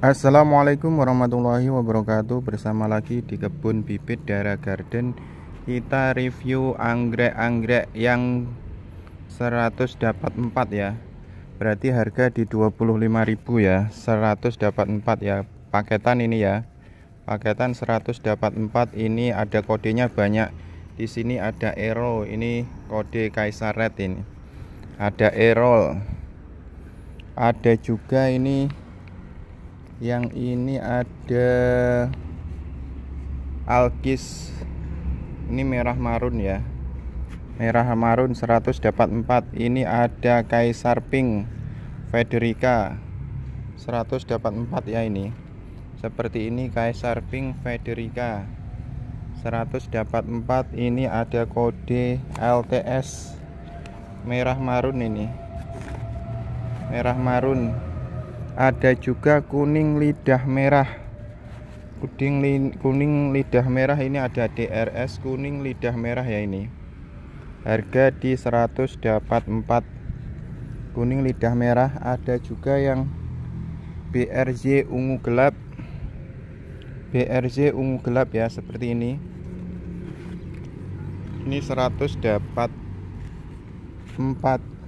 Assalamualaikum warahmatullahi wabarakatuh Bersama lagi di kebun bibit Dara Garden Kita review anggrek-anggrek yang 100 dapat 4 ya Berarti harga di 25.000 ya 100 dapat 4 ya Paketan ini ya Paketan 100 dapat 4 Ini ada kodenya banyak Di sini ada Ero Ini kode Kaisar Red ini Ada Erol Ada juga ini yang ini ada alkis ini merah marun ya merah marun 100 dapat 4 ini ada kaisar pink Federica 100 dapat 4 ya ini seperti ini kaisar pink Federica 100 dapat 4 ini ada kode LTS merah marun ini merah marun ada juga kuning lidah merah kuning, li, kuning lidah merah ini ada DRS kuning lidah merah ya ini harga di 100 dapat 4 kuning lidah merah ada juga yang BRZ ungu gelap BRZ ungu gelap ya seperti ini ini 100 dapat 4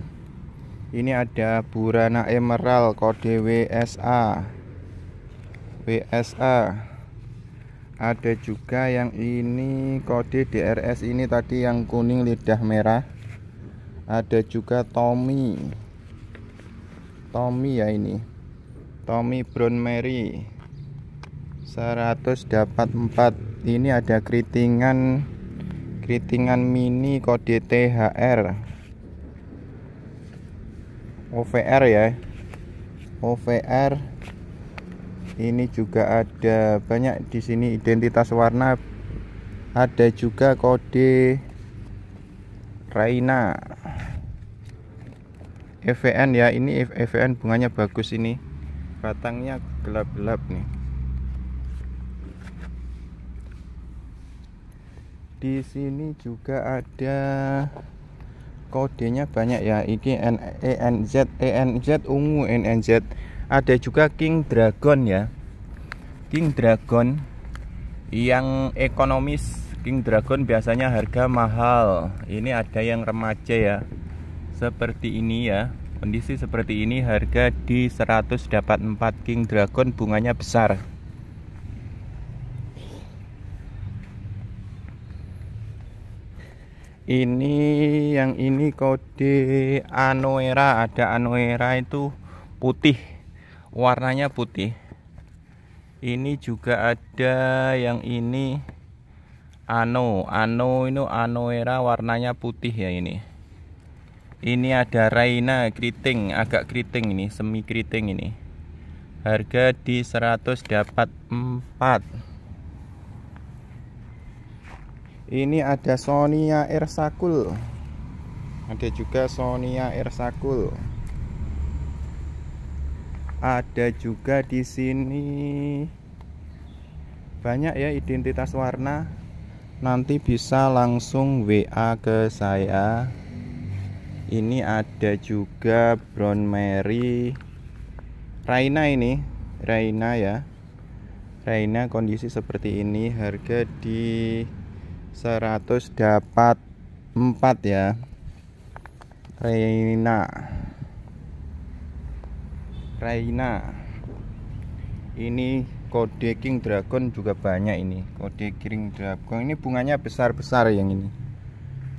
ini ada Burana Emerald kode WSA WSA ada juga yang ini kode DRS ini tadi yang kuning lidah merah ada juga Tommy Tommy ya ini Tommy Brown Mary 100 dapat 4 ini ada keritingan keritingan mini kode THR OVR ya OVR ini juga ada banyak di sini identitas warna ada juga kode Raina EVN ya ini EVN bunganya bagus ini batangnya gelap-gelap nih di sini juga ada kodenya banyak ya ini ENZ ENZ ungu ENZ ada juga King Dragon ya King Dragon yang ekonomis King Dragon biasanya harga mahal ini ada yang remaja ya seperti ini ya kondisi seperti ini harga di 100 dapat 4 King Dragon bunganya besar ini yang ini kode anoera ada anoera itu putih warnanya putih ini juga ada yang ini ano ano ini anoera warnanya putih ya ini ini ada Raina keriting agak keriting ini semi keriting ini harga di 100 dapat 4 ini ada Sonia Ersakul ada juga Sonia Ersakul ada juga di sini banyak ya identitas warna nanti bisa langsung WA ke saya ini ada juga Brown Mary Raina ini Raina ya Raina kondisi seperti ini harga di 100 dapat 4 ya Reina Reina ini kode King Dragon juga banyak ini kode King Dragon ini bunganya besar-besar yang ini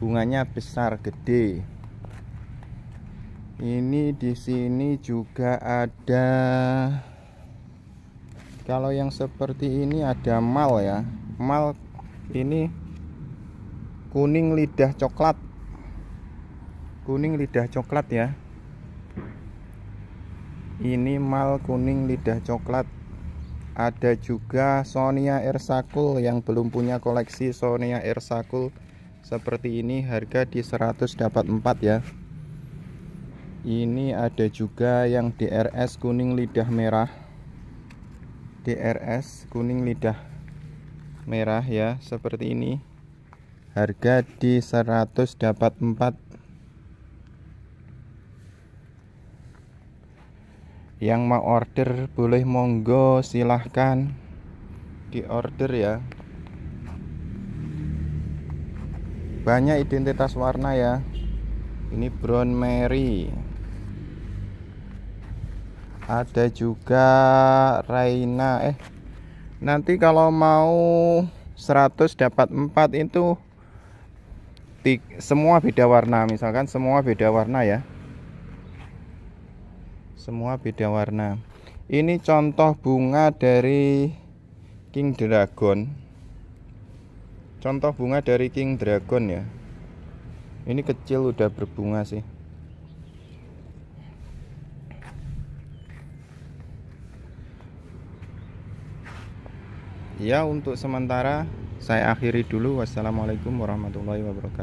bunganya besar gede ini di sini juga ada kalau yang seperti ini ada mal ya mal ini kuning lidah coklat kuning lidah coklat ya ini mal kuning lidah coklat ada juga Sonia Ersakul yang belum punya koleksi Sonia Ersakul seperti ini harga di 100 dapat 4 ya ini ada juga yang DRS kuning lidah merah DRS kuning lidah merah ya seperti ini harga di 100 dapat 4 yang mau order boleh monggo silahkan di order ya banyak identitas warna ya ini brown mary ada juga Raina eh nanti kalau mau 100 dapat 4 itu semua beda warna misalkan semua beda warna ya semua beda warna ini contoh bunga dari King Dragon contoh bunga dari King Dragon ya ini kecil udah berbunga sih ya untuk sementara saya akhiri dulu wassalamualaikum warahmatullahi wabarakatuh